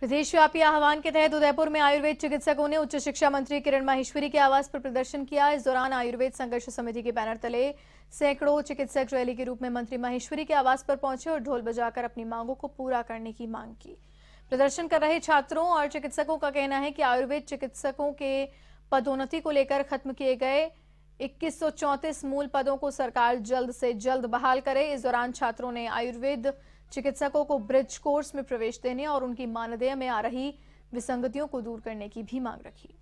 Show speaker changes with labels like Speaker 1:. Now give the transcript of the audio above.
Speaker 1: प्रदेश व्यापी आह्वान के तहत उदयपुर में आयुर्वेद चिकित्सकों ने उच्च शिक्षा मंत्री किरण माहेश्वरी के आवास पर प्रदर्शन किया इस दौरान आयुर्वेद संघर्ष समिति के बैनर तले सैकड़ों चिकित्सक रैली के रूप में मंत्री माहेश्वरी के आवास पर पहुंचे और ढोल बजाकर अपनी मांगों को पूरा करने की मांग की प्रदर्शन कर रहे छात्रों और चिकित्सकों का कहना है कि आयुर्वेद चिकित्सकों के पदोन्नति को लेकर खत्म किए गए इक्कीस मूल पदों को सरकार जल्द से जल्द बहाल करे इस दौरान छात्रों ने आयुर्वेद चिकित्सकों को ब्रिज कोर्स में प्रवेश देने और उनकी मानदेय में आ रही विसंगतियों को दूर करने की भी मांग रखी